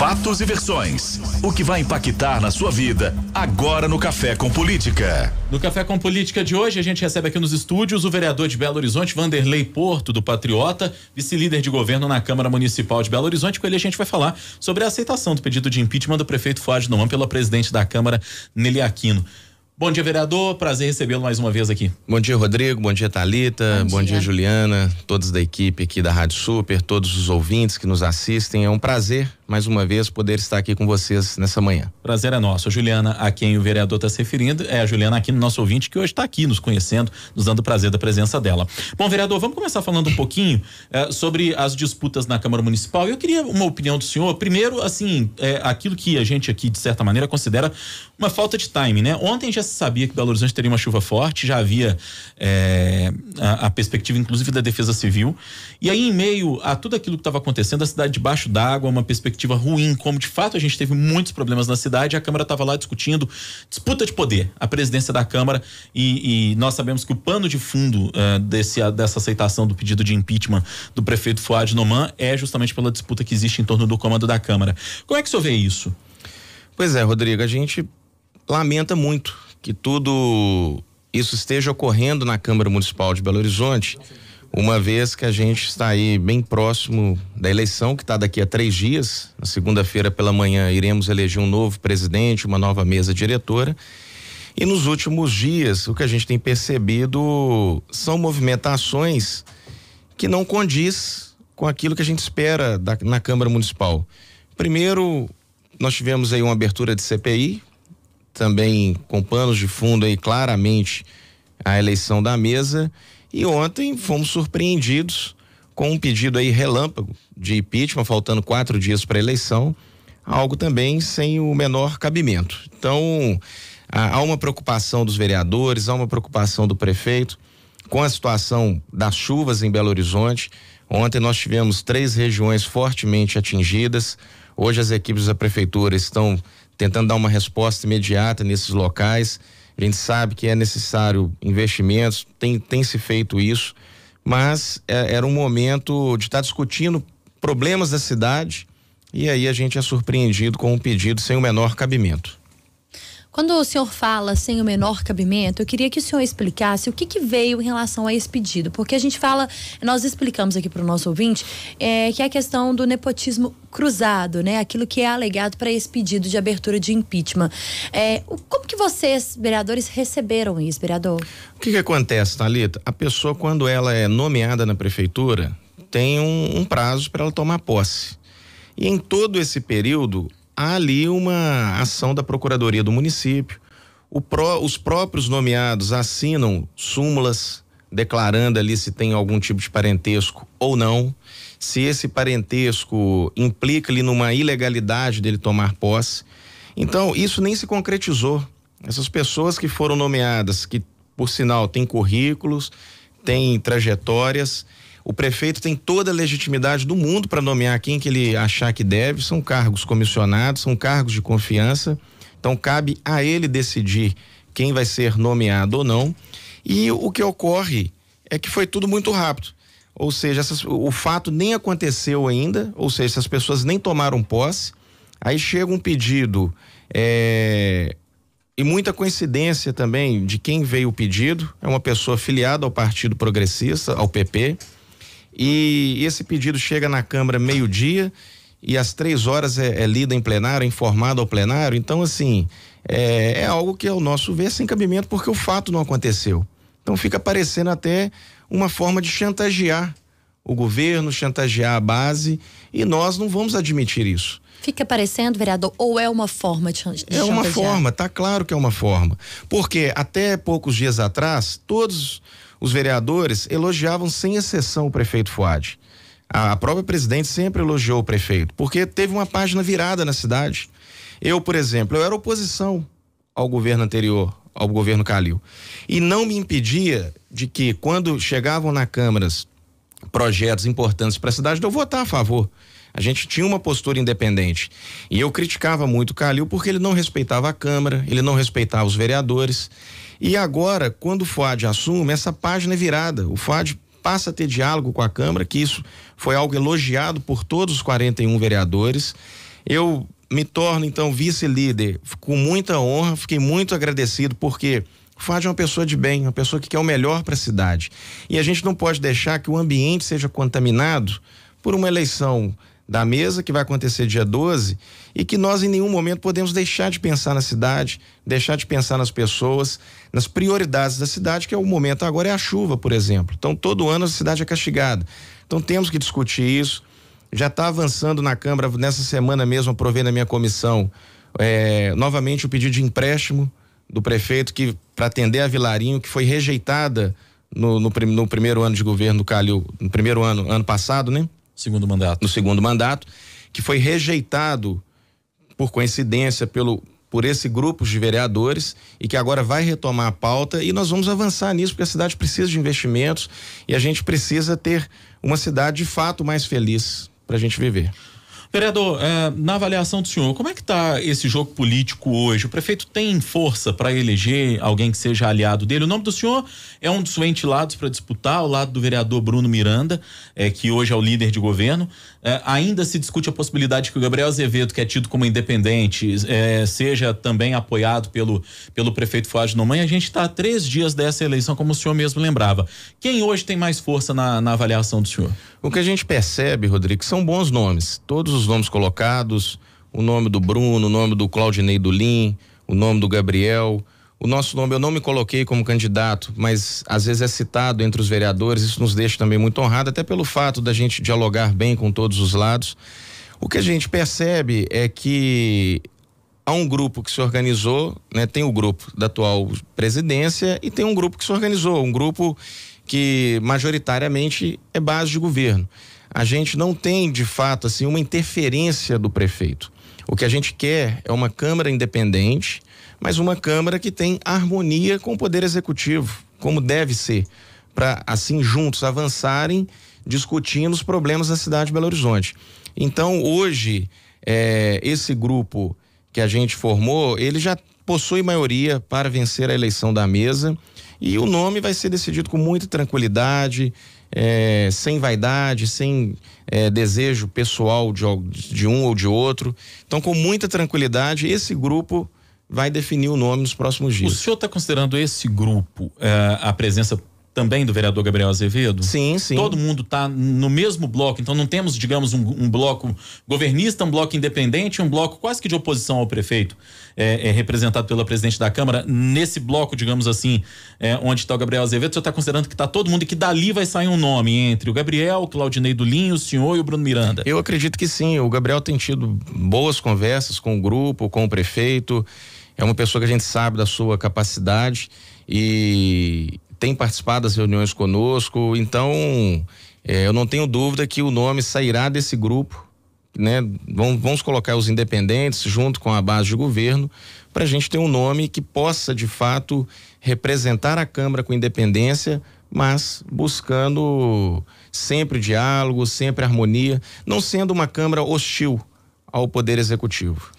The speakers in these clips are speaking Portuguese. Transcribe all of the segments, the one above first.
Fatos e versões. O que vai impactar na sua vida agora no Café com Política. No Café com Política de hoje, a gente recebe aqui nos estúdios o vereador de Belo Horizonte, Vanderlei Porto, do Patriota, vice-líder de governo na Câmara Municipal de Belo Horizonte. Com ele, a gente vai falar sobre a aceitação do pedido de impeachment do prefeito Fábio Noam pela presidente da Câmara, Nele Aquino. Bom dia, vereador. Prazer recebê-lo mais uma vez aqui. Bom dia, Rodrigo. Bom dia, Talita. Bom, bom dia. dia. Juliana. Todos da equipe aqui da Rádio Super, todos os ouvintes que nos assistem. É um prazer, mais uma vez, poder estar aqui com vocês nessa manhã. Prazer é nosso. Juliana, a quem o vereador está se referindo, é a Juliana aqui, nosso ouvinte, que hoje está aqui nos conhecendo, nos dando prazer da presença dela. Bom, vereador, vamos começar falando um pouquinho eh, sobre as disputas na Câmara Municipal. Eu queria uma opinião do senhor. Primeiro, assim, eh, aquilo que a gente aqui, de certa maneira, considera uma falta de time, né? Ontem já sabia que Belo Horizonte teria uma chuva forte, já havia é, a, a, perspectiva, inclusive, da Defesa Civil. E aí, em meio a tudo aquilo que estava acontecendo, a cidade debaixo d'água, uma perspectiva ruim, como de fato a gente teve muitos problemas na cidade, a Câmara estava lá discutindo disputa de poder, a presidência da Câmara, e, e nós sabemos que o pano de fundo eh, desse, a, dessa aceitação do pedido de impeachment do prefeito Fuad Noman é justamente pela disputa que existe em torno do comando da Câmara. Como é que o senhor vê isso? Pois é, Rodrigo, a gente lamenta muito que tudo isso esteja ocorrendo na Câmara Municipal de Belo Horizonte, uma vez que a gente está aí bem próximo da eleição, que está daqui a três dias. Na segunda-feira pela manhã iremos eleger um novo presidente, uma nova mesa diretora. E nos últimos dias, o que a gente tem percebido são movimentações que não condiz com aquilo que a gente espera da, na Câmara Municipal. Primeiro, nós tivemos aí uma abertura de CPI também com panos de fundo aí claramente a eleição da mesa. E ontem fomos surpreendidos com um pedido aí relâmpago de impeachment, faltando quatro dias para a eleição, algo também sem o menor cabimento. Então, há uma preocupação dos vereadores, há uma preocupação do prefeito com a situação das chuvas em Belo Horizonte. Ontem nós tivemos três regiões fortemente atingidas. Hoje as equipes da prefeitura estão tentando dar uma resposta imediata nesses locais. A gente sabe que é necessário investimentos, tem, tem se feito isso, mas é, era um momento de estar tá discutindo problemas da cidade e aí a gente é surpreendido com um pedido sem o menor cabimento. Quando o senhor fala sem o menor cabimento, eu queria que o senhor explicasse o que, que veio em relação a esse pedido, porque a gente fala, nós explicamos aqui para o nosso ouvinte, é, que é a questão do nepotismo cruzado, né? Aquilo que é alegado para esse pedido de abertura de impeachment. É, como que vocês, vereadores, receberam isso, vereador? O que, que acontece, Thalita? A pessoa, quando ela é nomeada na prefeitura, tem um, um prazo para ela tomar posse. E em todo esse período, há ali uma ação da Procuradoria do município. Pró, os próprios nomeados assinam súmulas declarando ali se tem algum tipo de parentesco ou não, se esse parentesco implica ali numa ilegalidade dele tomar posse. Então, isso nem se concretizou. Essas pessoas que foram nomeadas, que por sinal têm currículos, têm trajetórias, o prefeito tem toda a legitimidade do mundo para nomear quem que ele achar que deve. São cargos comissionados, são cargos de confiança. Então cabe a ele decidir quem vai ser nomeado ou não. E o que ocorre é que foi tudo muito rápido. Ou seja, essas, o fato nem aconteceu ainda, ou seja, essas pessoas nem tomaram posse. Aí chega um pedido é, e muita coincidência também de quem veio o pedido. É uma pessoa filiada ao Partido Progressista, ao PP. E esse pedido chega na Câmara meio-dia e às três horas é, é lida em plenário, informado ao plenário. Então, assim, é, é algo que, ao nosso ver, é sem cabimento, porque o fato não aconteceu. Então, fica parecendo até uma forma de chantagear o governo, chantagear a base, e nós não vamos admitir isso. Fica aparecendo vereador, ou é uma forma de, É uma chantagear? forma, tá claro que é uma forma. Porque até poucos dias atrás, todos os vereadores elogiavam sem exceção o prefeito Fuad. A própria presidente sempre elogiou o prefeito, porque teve uma página virada na cidade. Eu, por exemplo, eu era oposição ao governo anterior, ao governo Calil. E não me impedia de que, quando chegavam na Câmara projetos importantes para a cidade, eu votar a favor. A gente tinha uma postura independente. E eu criticava muito o Calil porque ele não respeitava a Câmara, ele não respeitava os vereadores. E agora, quando o FUAD assume, essa página é virada. O FUAD passa a ter diálogo com a Câmara, que isso foi algo elogiado por todos os 41 vereadores. Eu me torno, então, vice-líder com muita honra, fiquei muito agradecido porque. O Fábio é uma pessoa de bem, uma pessoa que quer o melhor para a cidade. E a gente não pode deixar que o ambiente seja contaminado por uma eleição da mesa, que vai acontecer dia 12, e que nós em nenhum momento podemos deixar de pensar na cidade, deixar de pensar nas pessoas, nas prioridades da cidade, que é o momento agora é a chuva, por exemplo. Então, todo ano a cidade é castigada. Então, temos que discutir isso. Já está avançando na Câmara, nessa semana mesmo, aprovei na minha comissão é, novamente o pedido de empréstimo do prefeito que para atender a Vilarinho, que foi rejeitada no, no, no primeiro ano de governo do Calil, no primeiro ano, ano passado, né? Segundo mandato. No segundo mandato, que foi rejeitado por coincidência pelo por esse grupo de vereadores e que agora vai retomar a pauta e nós vamos avançar nisso porque a cidade precisa de investimentos e a gente precisa ter uma cidade de fato mais feliz para a gente viver. Vereador, é, na avaliação do senhor, como é que está esse jogo político hoje? O prefeito tem força para eleger alguém que seja aliado dele? O nome do senhor é um dos ventilados para disputar, ao lado do vereador Bruno Miranda, é que hoje é o líder de governo. É, ainda se discute a possibilidade que o Gabriel Azevedo, que é tido como independente, é, seja também apoiado pelo, pelo prefeito Fábio Noman. A gente está há três dias dessa eleição, como o senhor mesmo lembrava. Quem hoje tem mais força na, na avaliação do senhor? O que a gente percebe, Rodrigo, são bons nomes. Todos os os nomes colocados, o nome do Bruno, o nome do Claudinei Dulim, o nome do Gabriel. O nosso nome eu não me coloquei como candidato, mas às vezes é citado entre os vereadores, isso nos deixa também muito honrado, até pelo fato da gente dialogar bem com todos os lados. O que a gente percebe é que há um grupo que se organizou, né? Tem o grupo da atual presidência e tem um grupo que se organizou, um grupo que majoritariamente é base de governo a gente não tem de fato assim uma interferência do prefeito. O que a gente quer é uma Câmara independente, mas uma Câmara que tem harmonia com o Poder Executivo, como deve ser, para assim juntos avançarem discutindo os problemas da cidade de Belo Horizonte. Então, hoje, é, esse grupo que a gente formou, ele já possui maioria para vencer a eleição da mesa e o nome vai ser decidido com muita tranquilidade é, sem vaidade, sem é, desejo pessoal de, de um ou de outro. Então, com muita tranquilidade, esse grupo vai definir o nome nos próximos dias. O senhor está considerando esse grupo é, a presença também do vereador Gabriel Azevedo? Sim, sim. Todo mundo está no mesmo bloco, então não temos, digamos, um, um, bloco governista, um bloco independente, um bloco quase que de oposição ao prefeito, é, é representado pela presidente da Câmara. Nesse bloco, digamos assim, é, onde está o Gabriel Azevedo, você está considerando que está todo mundo e que dali vai sair um nome entre o Gabriel, o Claudinei do Linho, o senhor e o Bruno Miranda? Eu acredito que sim. O Gabriel tem tido boas conversas com o grupo, com o prefeito. É uma pessoa que a gente sabe da sua capacidade e tem participado das reuniões conosco, então é, eu não tenho dúvida que o nome sairá desse grupo, né? Vamos, vamos colocar os independentes junto com a base de governo para a gente ter um nome que possa de fato representar a Câmara com independência, mas buscando sempre diálogo, sempre harmonia, não sendo uma Câmara hostil ao Poder Executivo.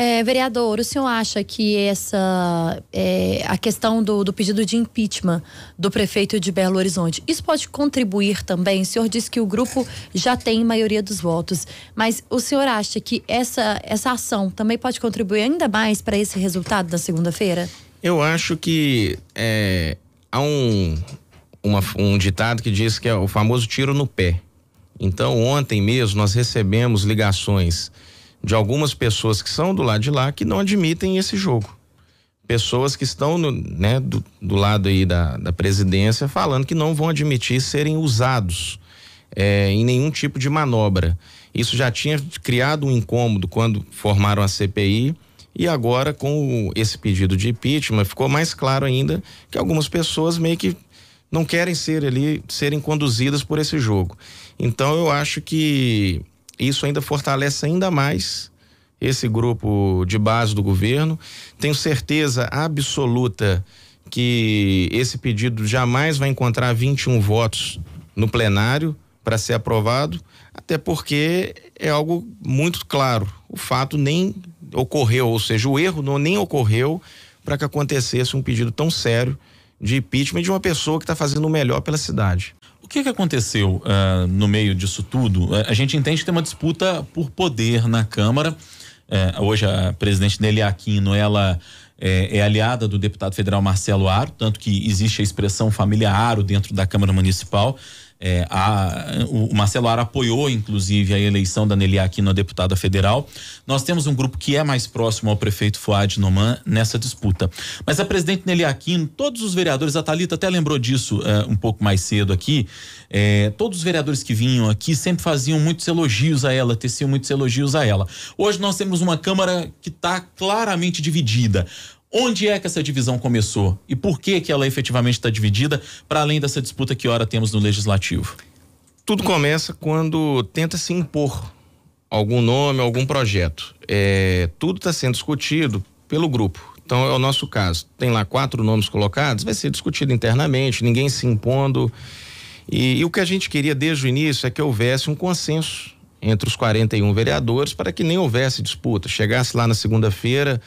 É, vereador, o senhor acha que essa é, a questão do, do, pedido de impeachment do prefeito de Belo Horizonte, isso pode contribuir também? O senhor disse que o grupo já tem maioria dos votos, mas o senhor acha que essa, essa ação também pode contribuir ainda mais para esse resultado da segunda-feira? Eu acho que é, há um, uma, um ditado que diz que é o famoso tiro no pé. Então, ontem mesmo, nós recebemos ligações de algumas pessoas que são do lado de lá que não admitem esse jogo. Pessoas que estão no, né, do, do, lado aí da, da presidência falando que não vão admitir serem usados é, em nenhum tipo de manobra. Isso já tinha criado um incômodo quando formaram a CPI. E agora, com o, esse pedido de impeachment, ficou mais claro ainda que algumas pessoas meio que não querem ser ali, serem conduzidas por esse jogo. Então eu acho que isso ainda fortalece ainda mais esse grupo de base do governo. Tenho certeza absoluta que esse pedido jamais vai encontrar 21 votos no plenário para ser aprovado, até porque é algo muito claro. O fato nem ocorreu, ou seja, o erro não nem ocorreu para que acontecesse um pedido tão sério de impeachment de uma pessoa que está fazendo o melhor pela cidade. O que, que aconteceu uh, no meio disso tudo? a gente entende que tem uma disputa por poder na Câmara. Uh, hoje a presidente Nelly Aquino, ela é, é, aliada do deputado federal Marcelo Aro, tanto que existe a expressão família Aro dentro da Câmara Municipal. É, a, o Marcelo Ara apoiou, inclusive, a eleição da Nelly Aquino a deputada federal. Nós temos um grupo que é mais próximo ao prefeito Fuad Noman nessa disputa. Mas a presidente Nelly Aquino, todos os vereadores, a Thalita até lembrou disso é, um pouco mais cedo aqui, é, todos os vereadores que vinham aqui sempre faziam muitos elogios a ela, teciam muitos elogios a ela. Hoje nós temos uma Câmara que está claramente dividida. Onde é que essa divisão começou e por que que ela efetivamente está dividida, para além dessa disputa que ora temos no legislativo? Tudo começa quando tenta se impor algum nome, algum projeto. É, tudo está sendo discutido pelo grupo. Então é o nosso caso. Tem lá quatro nomes colocados, vai ser discutido internamente, ninguém se impondo. E, e o que a gente queria desde o início é que houvesse um consenso entre os 41 vereadores para que nem houvesse disputa. Chegasse lá na segunda-feira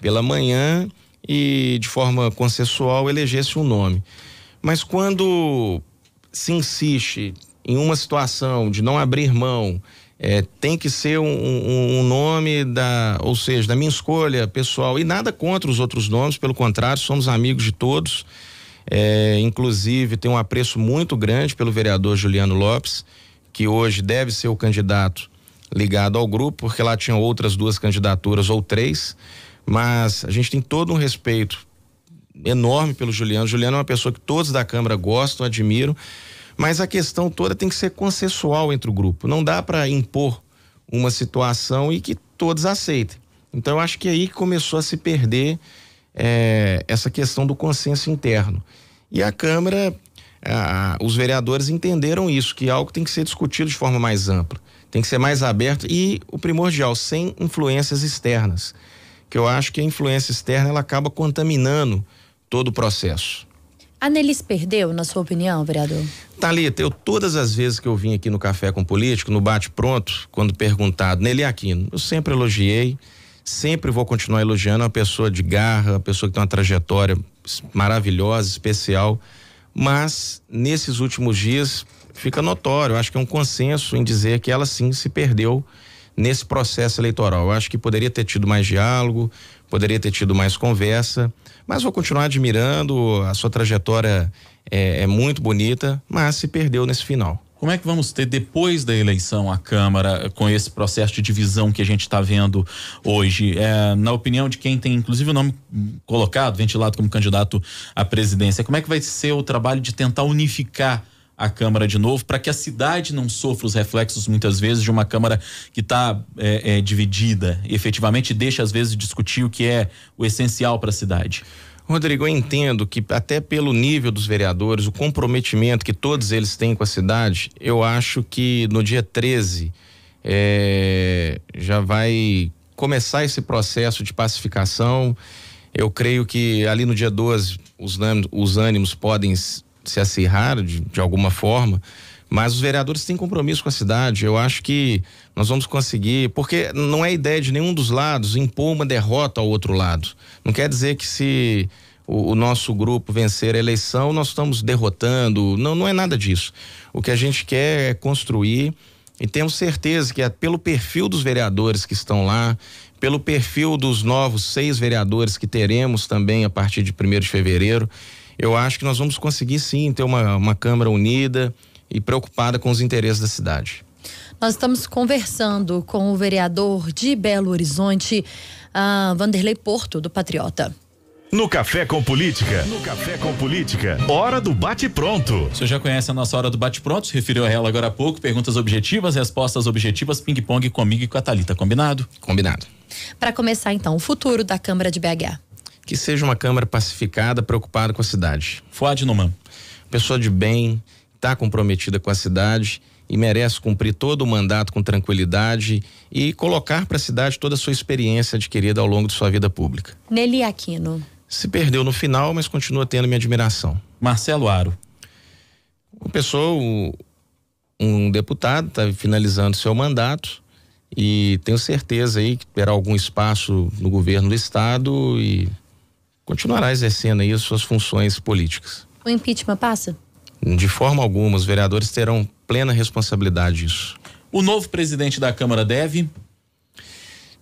pela manhã e de forma consensual elegesse um nome. Mas quando se insiste em uma situação de não abrir mão, é, tem que ser um, um, um, nome da, ou seja, da minha escolha pessoal e nada contra os outros nomes, pelo contrário, somos amigos de todos. É, inclusive, tem um apreço muito grande pelo vereador Juliano Lopes, que hoje deve ser o candidato ligado ao grupo, porque lá tinham outras duas candidaturas ou três mas a gente tem todo um respeito enorme pelo Juliano. Juliano é uma pessoa que todos da Câmara gostam, admiram, mas a questão toda tem que ser consensual entre o grupo. Não dá para impor uma situação e que todos aceitem. Então, eu acho que é aí começou a se perder é, essa questão do consenso interno. E a Câmara, os vereadores entenderam isso, que algo tem que ser discutido de forma mais ampla, tem que ser mais aberto e, o primordial, sem influências externas que eu acho que a influência externa ela acaba contaminando todo o processo. A Nelis perdeu, na sua opinião, vereador? Talita, eu todas as vezes que eu vim aqui no Café com Político, no Bate Pronto, quando perguntado, Nelly Aquino, eu sempre elogiei, sempre vou continuar elogiando, é uma pessoa de garra, uma pessoa que tem uma trajetória maravilhosa, especial, mas nesses últimos dias fica notório, acho que é um consenso em dizer que ela sim se perdeu nesse processo eleitoral. Eu acho que poderia ter tido mais diálogo, poderia ter tido mais conversa, mas vou continuar admirando. A sua trajetória é, é muito bonita, mas se perdeu nesse final. Como é que vamos ter depois da eleição a Câmara com esse processo de divisão que a gente está vendo hoje? É, na opinião de quem tem, inclusive, o nome colocado, ventilado como candidato à presidência, como é que vai ser o trabalho de tentar unificar a Câmara de novo, para que a cidade não sofra os reflexos, muitas vezes, de uma Câmara que está é, é, dividida e efetivamente deixa, às vezes, discutir o que é o essencial para a cidade. Rodrigo, eu entendo que até pelo nível dos vereadores, o comprometimento que todos eles têm com a cidade, eu acho que no dia 13 é, já vai começar esse processo de pacificação. Eu creio que ali no dia 12 os, os ânimos podem se acirrar de, de alguma forma, mas os vereadores têm compromisso com a cidade. Eu acho que nós vamos conseguir, porque não é ideia de nenhum dos lados impor uma derrota ao outro lado. Não quer dizer que se o, o, nosso grupo vencer a eleição, nós estamos derrotando. Não, não é nada disso. O que a gente quer é construir e temos certeza que é pelo perfil dos vereadores que estão lá, pelo perfil dos novos seis vereadores que teremos também a partir de 1 de fevereiro, eu acho que nós vamos conseguir sim ter uma, uma Câmara unida e preocupada com os interesses da cidade. Nós estamos conversando com o vereador de Belo Horizonte, ah, Vanderlei Porto, do Patriota. No Café com Política. No Café com Política. Hora do Bate Pronto. O senhor já conhece a nossa Hora do Bate Pronto? Se referiu a ela agora há pouco. Perguntas objetivas, respostas objetivas, ping-pong comigo e com a Thalita. Combinado? Combinado. Para começar, então, o futuro da Câmara de BH que seja uma Câmara pacificada, preocupada com a cidade. Fuad Numan. Pessoa de bem, está comprometida com a cidade e merece cumprir todo o mandato com tranquilidade e colocar para a cidade toda a sua experiência adquirida ao longo de sua vida pública. Nelly Aquino. Se perdeu no final, mas continua tendo minha admiração. Marcelo Aro. Uma pessoa, um deputado, está finalizando seu mandato e tenho certeza aí que terá algum espaço no governo do estado e continuará exercendo aí as suas funções políticas. O impeachment passa? De forma alguma, os vereadores terão plena responsabilidade disso. O novo presidente da Câmara deve?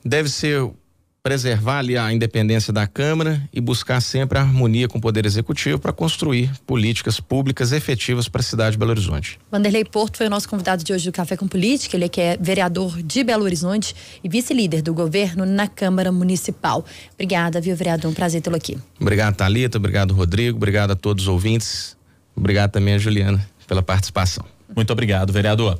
Deve ser preservar ali a independência da Câmara e buscar sempre a harmonia com o Poder Executivo para construir políticas públicas efetivas para a cidade de Belo Horizonte. Vanderlei Porto foi o nosso convidado de hoje do Café com Política, ele é que é vereador de Belo Horizonte e vice-líder do governo na Câmara Municipal. Obrigada, viu, vereador? Um prazer tê-lo aqui. Obrigado, Talita, obrigado, Rodrigo, obrigado a todos os ouvintes, obrigado também a Juliana pela participação. Muito obrigado, vereador.